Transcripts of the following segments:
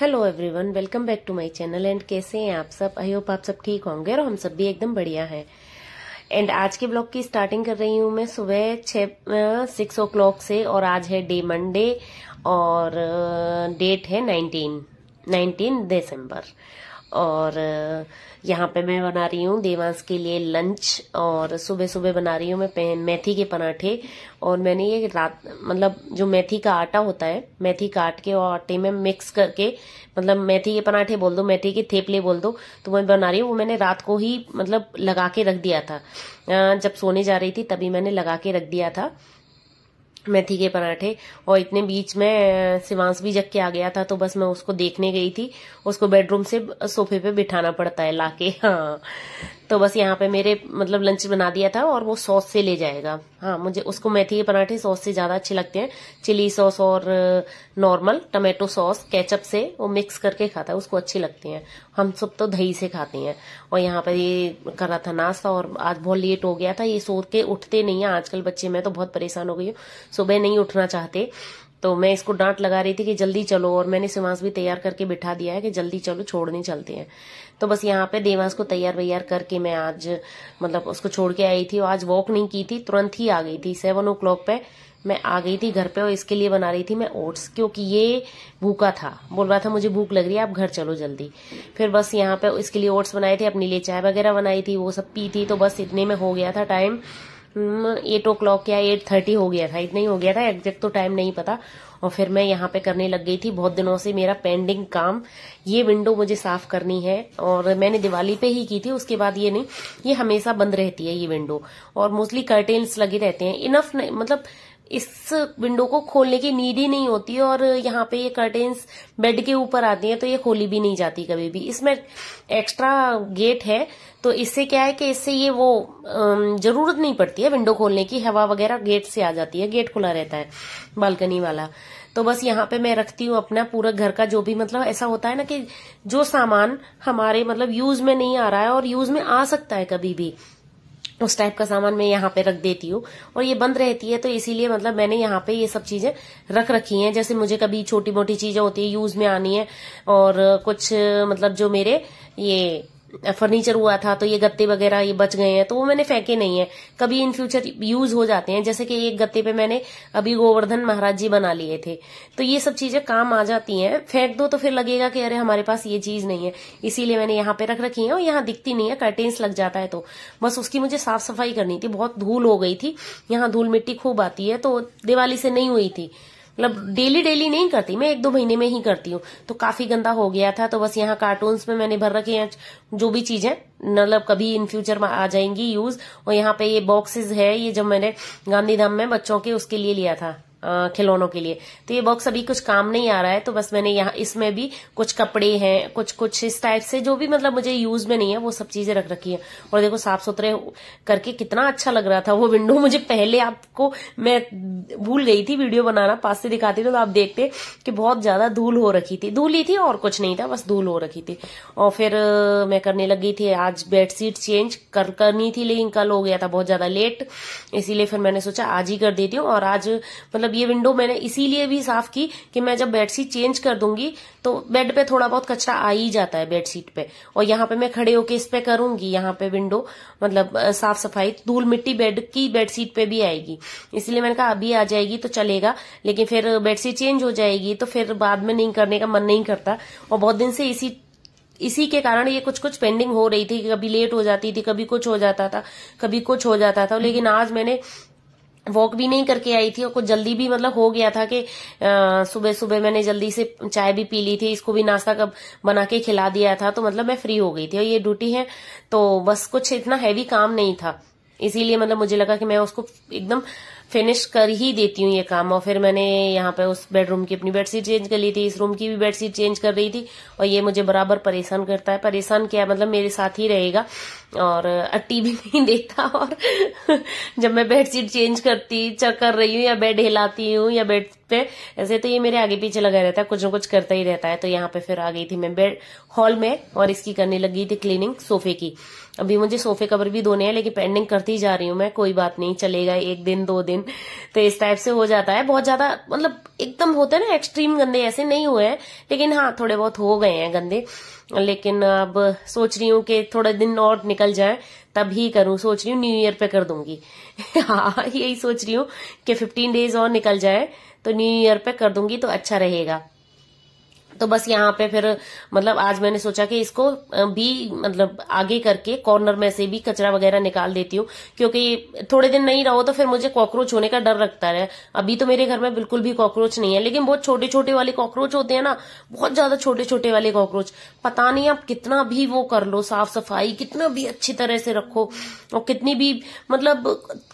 hello everyone welcome back to my channel and कैसे हैं आप सब आई होप आप सब ठीक होंगे और हम सब भी एकदम बढ़िया हैं एंड आज के ब्लॉग की स्टार्टिंग कर रही हूँ मैं सुबह छह सिक्स ओ क्लॉक से और आज है डे मंडे और डेट है नाइनटीन नाइनटीन दिसंबर और यहाँ पे मैं बना रही हूँ देवांश के लिए लंच और सुबह सुबह बना रही हूँ मैं मेथी के पराठे और मैंने ये रात मतलब जो मेथी का आटा होता है मेथी काट के और आटे में मिक्स करके मतलब मेथी के पराठे बोल दो मेथी के थेपले बोल दो तो मैं बना रही हूँ वो मैंने रात को ही मतलब लगा के रख दिया था जब सोने जा रही थी तभी मैंने लगा के रख दिया था मेथी के पराठे और इतने बीच में सिवांस भी जग के आ गया था तो बस मैं उसको देखने गई थी उसको बेडरूम से सोफे पे बिठाना पड़ता है लाके हाँ तो बस यहाँ पे मेरे मतलब लंच बना दिया था और वो सॉस से ले जाएगा हाँ मुझे उसको मेथी के पराठे सॉस से ज़्यादा अच्छे लगते हैं चिली सॉस और नॉर्मल टमाटो सॉस केचप से वो मिक्स करके खाता है उसको अच्छी लगती है हम सब तो दही से खाते हैं और यहाँ पर ये कर रहा था नाश्ता और आज बहुत लेट हो गया था ये सो के उठते नहीं है आजकल बच्चे मैं तो बहुत परेशान हो गई हूँ सुबह नहीं उठना चाहते तो मैं इसको डांट लगा रही थी कि जल्दी चलो और मैंने सिमांस भी तैयार करके बिठा दिया है कि जल्दी चलो छोड़ नहीं चलते हैं तो बस यहाँ पे देवांश को तैयार वैयार करके मैं आज मतलब उसको छोड़ के आई थी और आज वॉक नहीं की थी तुरंत ही आ गई थी सेवन ओ क्लॉक पे मैं आ गई थी घर पे और इसके लिए बना रही थी मैं ओट्स क्योंकि ये भूखा था बोल रहा था मुझे भूख लग रही है आप घर चलो जल्दी फिर बस यहाँ पे इसके लिए ओट्स बनाए थे अपने लिए चाय वगैरह बनाई थी वो सब पी थी तो बस इतने में हो गया था टाइम एट ओ क्लॉक या एट थर्टी हो गया था इतना ही हो गया था एग्जैक्ट तो टाइम नहीं पता और फिर मैं यहाँ पे करने लग गई थी बहुत दिनों से मेरा पेंडिंग काम ये विंडो मुझे साफ करनी है और मैंने दिवाली पे ही की थी उसके बाद ये नहीं ये हमेशा बंद रहती है ये विंडो और मोस्टली कर्टेन्स लगे रहते हैं इनफ मतलब इस विंडो को खोलने की नीड ही नहीं होती है और यहाँ पे ये कर्टेन्स बेड के ऊपर आती हैं तो ये खोली भी नहीं जाती कभी भी इसमें एक्स्ट्रा गेट है तो इससे क्या है कि इससे ये वो जरूरत नहीं पड़ती है विंडो खोलने की हवा वगैरह गेट से आ जाती है गेट खुला रहता है बालकनी वाला तो बस यहाँ पे मैं रखती हूँ अपना पूरा घर का जो भी मतलब ऐसा होता है ना कि जो सामान हमारे मतलब यूज में नहीं आ रहा है और यूज में आ सकता है कभी भी उस टाइप का सामान मैं यहाँ पे रख देती हूँ और ये बंद रहती है तो इसीलिए मतलब मैंने यहाँ पे ये सब चीजें रख रखी हैं जैसे मुझे कभी छोटी मोटी चीजें होती है यूज में आनी है और कुछ मतलब जो मेरे ये फर्नीचर हुआ था तो ये गत्ते वगैरह ये बच गए हैं तो वो मैंने फेंके नहीं है कभी इन फ्यूचर यूज हो जाते हैं जैसे कि एक गत्ते पे मैंने अभी गोवर्धन महाराज जी बना लिए थे तो ये सब चीजें काम आ जाती हैं फेंक दो तो फिर लगेगा कि अरे हमारे पास ये चीज नहीं है इसीलिए मैंने यहाँ पे रख रखी है और यहाँ दिखती नहीं है कर्टेन्स लग जाता है तो बस उसकी मुझे साफ सफाई करनी थी बहुत धूल हो गई थी यहाँ धूल मिट्टी खूब आती है तो दिवाली से नहीं हुई थी मतलब डेली डेली नहीं करती मैं एक दो महीने में ही करती हूँ तो काफी गंदा हो गया था तो बस यहाँ कार्टून्स में मैंने भर रखे हैं जो भी चीजें मतलब कभी इन फ्यूचर में आ जाएंगी यूज और यहाँ पे ये बॉक्सेस है ये जब मैंने गांधीधाम में बच्चों के उसके लिए लिया था खिलौनों के लिए तो ये बॉक्स अभी कुछ काम नहीं आ रहा है तो बस मैंने यहाँ इसमें भी कुछ कपड़े हैं कुछ कुछ इस टाइप से जो भी मतलब मुझे यूज में नहीं है वो सब चीजें रख रखी है और देखो साफ सुथरे करके कितना अच्छा लग रहा था वो विंडो मुझे पहले आपको मैं भूल गई थी वीडियो बनाना पास से दिखाती थी तो आप देखते कि बहुत ज्यादा धूल हो रखी थी धूल ही थी और कुछ नहीं था बस धूल हो रखी थी और फिर मैं करने लगी थी आज बेडशीट चेंज कर करनी थी लेकिन कल हो गया था बहुत ज्यादा लेट इसीलिए फिर मैंने सोचा आज ही कर देती हूँ और आज मतलब ये विंडो मैंने इसीलिए भी साफ की कि मैं जब बेडशीट चेंज कर दूंगी तो बेड पे थोड़ा बहुत कचरा आ ही जाता है बेडशीट पे और यहाँ पे मैं खड़े होके इस पे करूंगी यहाँ पे विंडो मतलब साफ सफाई धूल मिट्टी बेड की बेडशीट पे भी आएगी इसलिए मैंने कहा अभी आ जाएगी तो चलेगा लेकिन फिर बेडशीट चेंज हो जाएगी तो फिर बाद में नहीं करने का मन नहीं करता और बहुत दिन से इसी इसी के कारण ये कुछ कुछ पेंडिंग हो रही थी कभी लेट हो जाती थी कभी कुछ हो जाता था कभी कुछ हो जाता था लेकिन आज मैंने वॉक भी नहीं करके आई थी और कुछ जल्दी भी मतलब हो गया था कि सुबह सुबह मैंने जल्दी से चाय भी पी ली थी इसको भी नाश्ता कब बना के खिला दिया था तो मतलब मैं फ्री हो गई थी और ये ड्यूटी है तो बस कुछ इतना हैवी काम नहीं था इसीलिए मतलब मुझे लगा कि मैं उसको एकदम फिनिश कर ही देती हूँ ये काम और फिर मैंने यहाँ पे उस बेडरूम की अपनी बेडशीट चेंज कर ली थी इस रूम की भी बेडशीट चेंज कर रही थी और ये मुझे बराबर परेशान करता है परेशान क्या मतलब मेरे साथ ही रहेगा और अट्टी भी नहीं देता और जब मैं बेडशीट चेंज करती कर रही हूँ या बेड हिलाती हूँ या बेड पे ऐसे तो ये मेरे आगे पीछे लगा रहता है कुछ न कुछ करता ही रहता है तो यहाँ पे फिर आ गई थी मैं बेड हॉल में और इसकी करने लगी थी क्लीनिंग सोफे की अभी मुझे सोफे कवर भी धोने हैं लेकिन पेंडिंग करती जा रही हूं मैं कोई बात नहीं चलेगा एक दिन दो दिन तो इस टाइप से हो जाता है बहुत ज्यादा मतलब एकदम होता है ना एक्सट्रीम गंदे ऐसे नहीं हुए हैं लेकिन हाँ थोड़े बहुत हो गए हैं गंदे लेकिन अब सोच रही हूँ कि थोड़े दिन और निकल जाए तब ही करूं सोच रही हूँ न्यू ईयर पे कर दूंगी हाँ यही सोच रही हूँ कि फिफ्टीन डेज और निकल जाए तो न्यू ईयर पे कर दूंगी तो अच्छा रहेगा तो बस यहाँ पे फिर मतलब आज मैंने सोचा कि इसको भी मतलब आगे करके कॉर्नर में से भी कचरा वगैरह निकाल देती हूँ क्योंकि थोड़े दिन नहीं रहो तो फिर मुझे कॉकरोच होने का डर लगता है अभी तो मेरे घर में बिल्कुल भी कॉकरोच नहीं है लेकिन बहुत छोटे छोटे वाले कॉकरोच होते हैं ना बहुत ज्यादा छोटे छोटे वाले कॉकरोच पता नहीं आप कितना भी वो कर लो साफ सफाई कितना भी अच्छी तरह से रखो और कितनी भी मतलब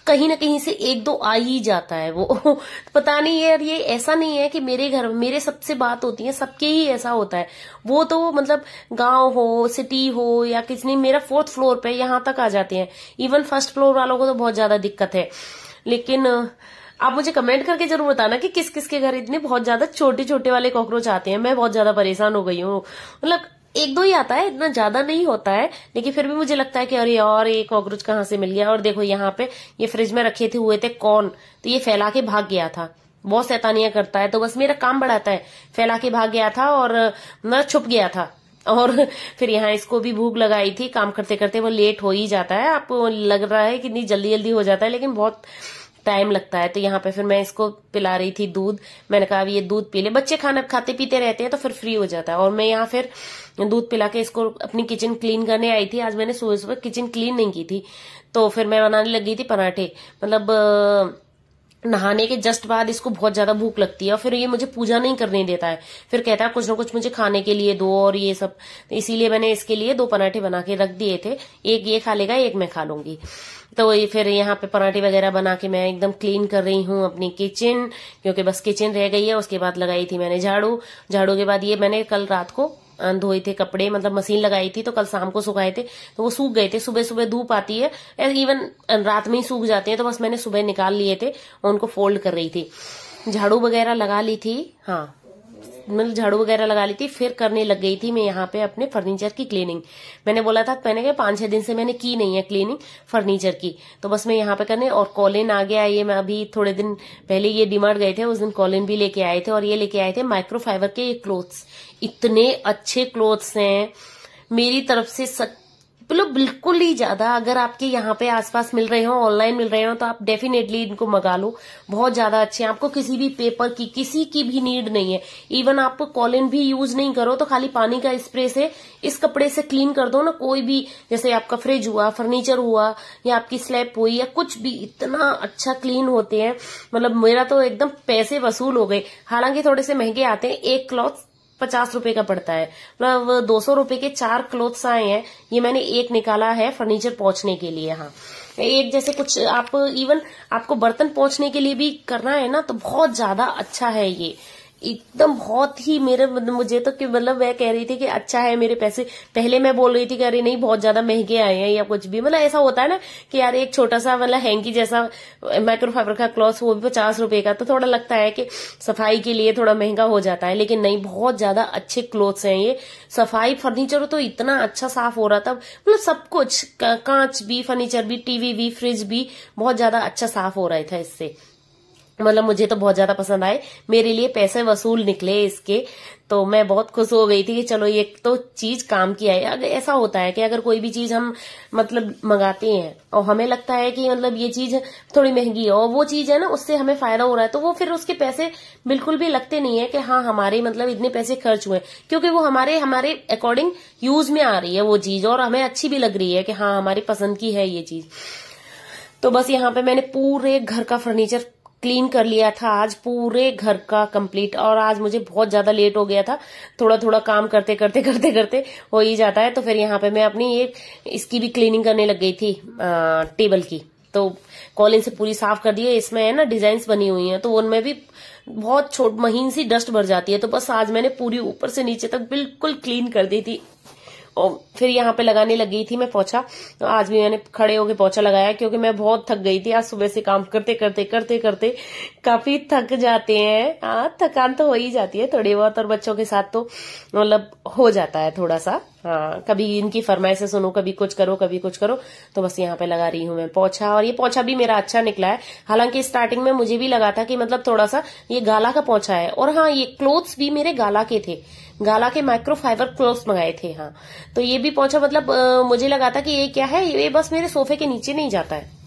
कहीं ना कहीं से एक दो आ ही जाता है वो पता नहीं यार ये ऐसा नहीं है कि मेरे घर मेरे सबसे बात होती है सबके ही ऐसा होता है वो तो मतलब गांव हो सिटी हो या किसी मेरा फोर्थ फ्लोर पे यहाँ तक आ जाते हैं इवन फर्स्ट फ्लोर वालों को तो बहुत ज्यादा दिक्कत है लेकिन आप मुझे कमेंट करके जरूर बताना कि किस किस के घर इतने बहुत ज्यादा छोटे छोटे वाले कॉकरोच आते हैं मैं बहुत ज्यादा परेशान हो गई हूँ मतलब एक दो ही आता है इतना ज्यादा नहीं होता है लेकिन फिर भी मुझे लगता है कि अरे और ये कॉकरोच कहाँ से मिल गया और देखो यहाँ पे ये फ्रिज में रखे थे हुए थे कौन तो ये फैला के भाग गया था बहुत सैतानियां करता है तो बस मेरा काम बढ़ाता है फैला के भाग गया था और न छुप गया था और फिर यहाँ इसको भी भूख लगाई थी काम करते करते वो लेट हो ही जाता है आपको लग रहा है कि नहीं जल्दी जल्दी हो जाता है लेकिन बहुत टाइम लगता है तो यहाँ पे फिर मैं इसको पिला रही थी दूध मैंने कहा अभी ये दूध पी ले बच्चे खाना खाते पीते रहते हैं तो फिर फ्री हो जाता है और मैं यहाँ फिर दूध पिला के इसको अपनी किचन क्लीन करने आई थी आज मैंने सुबह सुबह किचन क्लीन नहीं की थी तो फिर मैं बनाने लगी थी पराठे मतलब नहाने के जस्ट बाद इसको बहुत ज्यादा भूख लगती है और फिर ये मुझे पूजा नहीं करने देता है फिर कहता है कुछ ना कुछ मुझे खाने के लिए दो और ये सब तो इसीलिए मैंने इसके लिए दो पराठे बना के रख दिए थे एक ये खा लेगा एक मैं खा लूंगी तो ये फिर यहाँ पे पराठे वगैरह बना के मैं एकदम क्लीन कर रही हूँ अपनी किचन क्योंकि बस किचन रह गई है उसके बाद लगाई थी मैंने झाड़ू झाड़ू के बाद ये मैंने कल रात को धोए थे कपड़े मतलब मशीन लगाई थी तो कल शाम को सुखाए थे तो वो सूख गए थे सुबह सुबह धूप आती है इवन रात में ही सूख जाते हैं तो बस मैंने सुबह निकाल लिए थे और उनको फोल्ड कर रही थी झाड़ू वगैरह लगा ली थी हाँ मतलब झाड़ू वगैरह लगा ली थी फिर करने लग गई थी मैं यहाँ पे अपने फर्नीचर की क्लीनिंग मैंने बोला था मैंने कहा पांच छह दिन से मैंने की नहीं है क्लीनिंग फर्नीचर की तो बस मैं यहाँ पे करने और कॉलिन आ गया ये मैं अभी थोड़े दिन पहले ये डिमांड गए थे उस दिन कॉलिन भी लेके आए थे और ये लेके आए थे माइक्रोफाइबर के ये क्लोथ्स इतने अच्छे क्लोथ्स हैं मेरी तरफ से सच मतलब बिल्कुल ही ज्यादा अगर आपके यहाँ पे आसपास मिल रहे हो ऑनलाइन मिल रहे हो तो आप डेफिनेटली इनको मंगा लो बहुत ज्यादा अच्छे हैं आपको किसी भी पेपर की किसी की भी नीड नहीं है इवन आप कॉलिन भी यूज नहीं करो तो खाली पानी का स्प्रे से इस कपड़े से क्लीन कर दो ना कोई भी जैसे आपका फ्रिज हुआ फर्नीचर हुआ या आपकी स्लैब हुई या कुछ भी इतना अच्छा क्लीन होते हैं मतलब मेरा तो एकदम पैसे वसूल हो गए हालांकि थोड़े से महंगे आते हैं एक क्लॉथ पचास रुपए का पड़ता है मतलब दो सौ रूपये के चार क्लोथ्स आए हैं ये मैंने एक निकाला है फर्नीचर पहुंचने के लिए हाँ एक जैसे कुछ आप इवन आपको बर्तन पहुंचने के लिए भी करना है ना तो बहुत ज्यादा अच्छा है ये एकदम बहुत ही मेरे मुझे तो कि मतलब मैं कह रही थी कि अच्छा है मेरे पैसे पहले मैं बोल रही थी कि अरे नहीं बहुत ज्यादा महंगे आए हैं या कुछ भी मतलब ऐसा होता है ना कि यार एक छोटा सा मतलब हैंकी जैसा माइक्रोफाइबर का क्लॉथ वो भी पचास रुपए का तो थोड़ा लगता है कि सफाई के लिए थोड़ा महंगा हो जाता है लेकिन नहीं बहुत ज्यादा अच्छे क्लॉथ्स हैं ये सफाई फर्नीचर तो इतना अच्छा साफ हो रहा था मतलब सब कुछ कांच भी फर्नीचर भी टीवी भी फ्रिज भी बहुत ज्यादा अच्छा साफ हो रहा था इससे मतलब मुझे तो बहुत ज्यादा पसंद आए मेरे लिए पैसे वसूल निकले इसके तो मैं बहुत खुश हो गई थी कि चलो ये तो चीज काम की है अगर ऐसा होता है कि अगर कोई भी चीज हम मतलब मंगाते हैं और हमें लगता है कि मतलब ये चीज थोड़ी महंगी है और वो चीज है ना उससे हमें फायदा हो रहा है तो वो फिर उसके पैसे बिल्कुल भी लगते नहीं है कि हाँ हमारे मतलब इतने पैसे खर्च हुए क्योंकि वो हमारे हमारे अकॉर्डिंग यूज में आ रही है वो चीज और हमें अच्छी भी लग रही है कि हाँ हमारी पसंद की है ये चीज तो बस यहाँ पे मैंने पूरे घर का फर्नीचर क्लीन कर लिया था आज पूरे घर का कंप्लीट और आज मुझे बहुत ज्यादा लेट हो गया था थोड़ा थोड़ा काम करते करते करते करते हो ही जाता है तो फिर यहाँ पे मैं अपनी ये इसकी भी क्लीनिंग करने लग गई थी आ, टेबल की तो कॉलिंग से पूरी साफ कर दी है इसमें है ना डिजाइन बनी हुई है तो उनमें भी बहुत छोट महीन सी डस्ट भर जाती है तो बस आज मैंने पूरी ऊपर से नीचे तक बिल्कुल क्लीन कर दी थी और फिर यहाँ पे लगाने लग गई थी मैं पोछा आज भी मैंने खड़े होके पोछा लगाया क्योंकि मैं बहुत थक गई थी आज सुबह से काम करते करते करते करते काफी थक जाते हैं हाँ थकान तो हो ही जाती है थोड़ी बहुत और बच्चों के साथ तो मतलब हो जाता है थोड़ा सा हाँ कभी इनकी फरमाइशें सुनो कभी कुछ करो कभी कुछ करो तो बस यहाँ पे लगा रही हूँ मैं पोछा और ये पोछा भी मेरा अच्छा निकला है हालांकि स्टार्टिंग में मुझे भी लगा था कि मतलब थोड़ा सा ये गाला का पोछा है और हाँ ये क्लोथ्स भी मेरे गाला के थे गाला के माइक्रोफाइबर क्लोथ्स मंगाए थे हाँ तो ये भी पोछा मतलब आ, मुझे लगा था कि ये क्या है ये बस मेरे सोफे के नीचे नहीं जाता है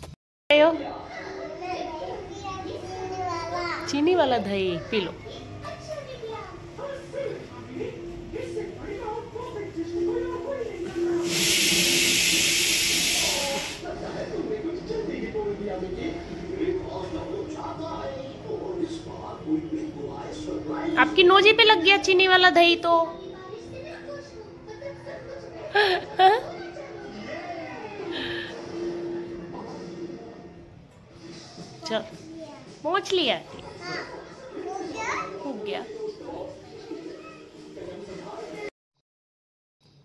चीनी वाला दही पी लो आपकी नोजी पे लग गया चीनी वाला दही तो चल पहुंच लिया हो गया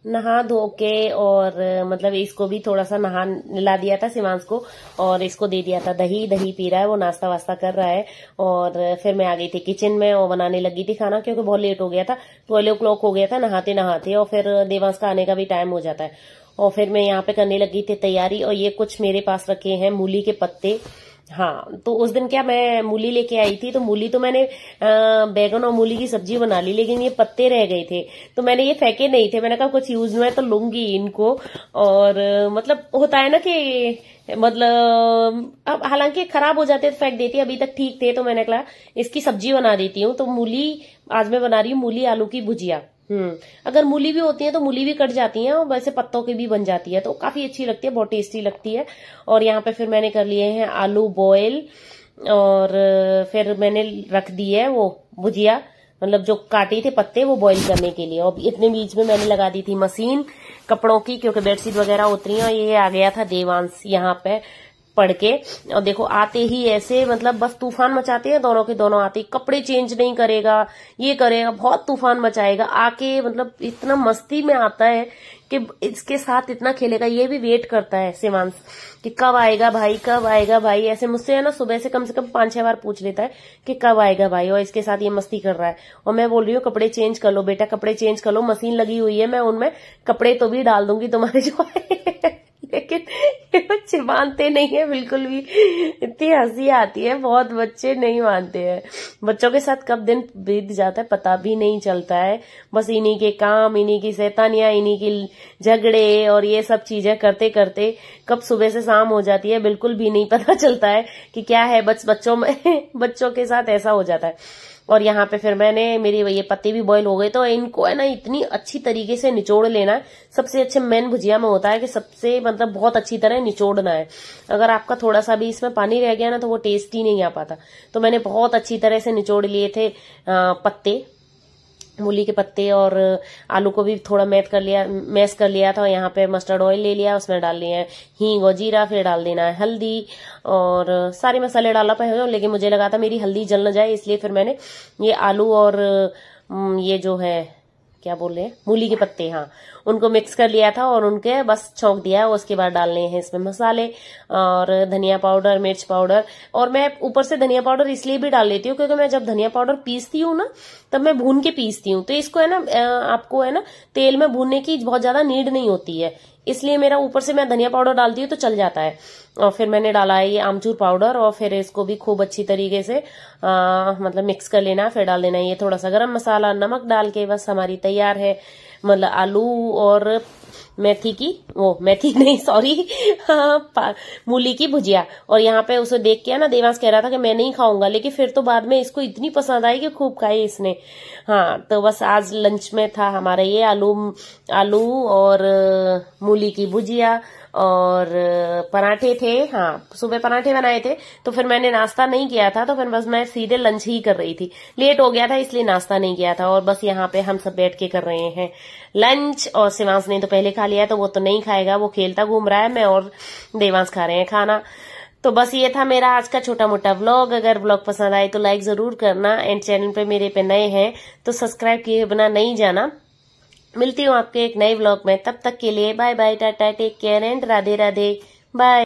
नहा धो के और मतलब इसको भी थोड़ा सा नहा नला दिया था सिमांस को और इसको दे दिया था दही दही पी रहा है वो नाश्ता वास्ता कर रहा है और फिर मैं आ गई थी किचन में और बनाने लगी थी खाना क्योंकि बहुत लेट हो गया था ट्वेल्व ओ हो गया था नहाते नहाते और फिर देवांस का आने का भी टाइम हो जाता है और फिर मैं यहाँ पे करने लगी थी तैयारी और ये कुछ मेरे पास रखे हैं मूली के पत्ते हाँ तो उस दिन क्या मैं मूली लेके आई थी तो मूली तो मैंने बैगन और मूली की सब्जी बना ली लेकिन ये पत्ते रह गए थे तो मैंने ये फेंके नहीं थे मैंने कहा कुछ यूज में तो लूंगी इनको और मतलब होता है ना कि मतलब अब हालांकि खराब हो जाते तो फेंक देती अभी तक ठीक थे तो मैंने कहा इसकी सब्जी बना देती हूँ तो मूली आज मैं बना रही हूँ मूली आलू की भुजिया हम्म अगर मूली भी होती है तो मूली भी कट जाती है और वैसे पत्तों की भी बन जाती है तो काफी अच्छी लगती है बहुत टेस्टी लगती है और यहाँ पे फिर मैंने कर लिए हैं आलू बॉयल और फिर मैंने रख दी है वो भुजिया मतलब जो काटे थे पत्ते वो बॉईल करने के लिए और इतने बीच में मैंने लगा दी थी मशीन कपड़ों की क्योंकि बेडशीट वगैरह उतरी है और ये आ गया था देवांश यहाँ पे पढ़ के और देखो आते ही ऐसे मतलब बस तूफान मचाते हैं दोनों के दोनों आते ही कपड़े चेंज नहीं करेगा ये करेगा बहुत तूफान मचाएगा आके मतलब इतना मस्ती में आता है कि इसके साथ इतना खेलेगा ये भी वेट करता है सिवांश कि कब आएगा भाई कब आएगा भाई ऐसे मुझसे है ना सुबह से कम से कम पांच छह बार पूछ लेता है कि कब आएगा भाई और इसके साथ ये मस्ती कर रहा है और मैं बोल रही हूँ कपड़े चेंज कर लो बेटा कपड़े चेंज कर लो मशीन लगी हुई है मैं उनमें कपड़े तो भी डाल दूंगी तुम्हारे जो बच्चे मानते नहीं है बिल्कुल भी इतनी हंसी आती है बहुत बच्चे नहीं मानते हैं बच्चों के साथ कब दिन बीत जाता है पता भी नहीं चलता है बस इन्हीं के काम इन्हीं की सैतानियां इन्हीं की झगड़े और ये सब चीजें करते करते कब सुबह से शाम हो जाती है बिल्कुल भी नहीं पता चलता है कि क्या है बस बच्चों में बच्चों के साथ ऐसा हो जाता है और यहाँ पे फिर मैंने मेरे ये पत्ते भी बॉईल हो गए तो इनको है ना इतनी अच्छी तरीके से निचोड़ लेना है सबसे अच्छे मैन भुजिया में होता है कि सबसे मतलब बहुत अच्छी तरह निचोड़ना है अगर आपका थोड़ा सा भी इसमें पानी रह गया ना तो वो टेस्ट ही नहीं आ पाता तो मैंने बहुत अच्छी तरह से निचोड़ लिए थे पत्ते मूली के पत्ते और आलू को भी थोड़ा मैथ कर लिया मैश कर लिया था यहाँ पे मस्टर्ड ऑयल ले लिया उसमें डाल लिया है हींग और जीरा फिर डाल देना है हल्दी और सारे मसाले डाला पाए तो, लेकिन मुझे लगा था मेरी हल्दी जल ना जाए इसलिए फिर मैंने ये आलू और ये जो है क्या बोले मूली के पत्ते हाँ उनको मिक्स कर लिया था और उनके बस छोंक दिया है उसके बाद डालने हैं इसमें मसाले और धनिया पाउडर मिर्च पाउडर और मैं ऊपर से धनिया पाउडर इसलिए भी डाल लेती हूँ क्योंकि मैं जब धनिया पाउडर पीसती हूँ ना तब मैं भून के पीसती हूँ तो इसको है ना आपको है ना तेल में भूनने की बहुत ज्यादा नीड नहीं होती है इसलिए मेरा ऊपर से मैं धनिया पाउडर डालती हूँ तो चल जाता है और फिर मैंने डाला है ये आमचूर पाउडर और फिर इसको भी खूब अच्छी तरीके से आ, मतलब मिक्स कर लेना फिर डाल देना ये थोड़ा सा गरम मसाला नमक डाल के बस हमारी तैयार है मतलब आलू और मेथी की वो मेथी नहीं सॉरी हाँ, मूली की भुजिया और यहाँ पे उसे देख के ना देवास कह रहा था कि मैं नहीं खाऊंगा लेकिन फिर तो बाद में इसको इतनी पसंद आई कि खूब खाई इसने हाँ तो बस आज लंच में था हमारा ये आलू आलू और मूली की भुजिया और पराठे थे हाँ सुबह पराठे बनाए थे तो फिर मैंने नाश्ता नहीं किया था तो फिर बस मैं सीधे लंच ही कर रही थी लेट हो गया था इसलिए नाश्ता नहीं किया था और बस यहाँ पे हम सब बैठ के कर रहे हैं लंच और सिवांस ने तो पहले खा लिया तो वो तो नहीं खाएगा वो खेलता घूम रहा है मैं और देवांश खा रहे हैं खाना तो बस ये था मेरा आज का छोटा मोटा व्लॉग अगर व्लॉग पसंद आए तो लाइक जरूर करना एंड चैनल पे मेरे पे नए हैं तो सब्सक्राइब किए बिना नहीं जाना मिलती हूँ आपके एक नए ब्लॉग में तब तक के लिए bye bye ta-ta take care and Radhe Radhe bye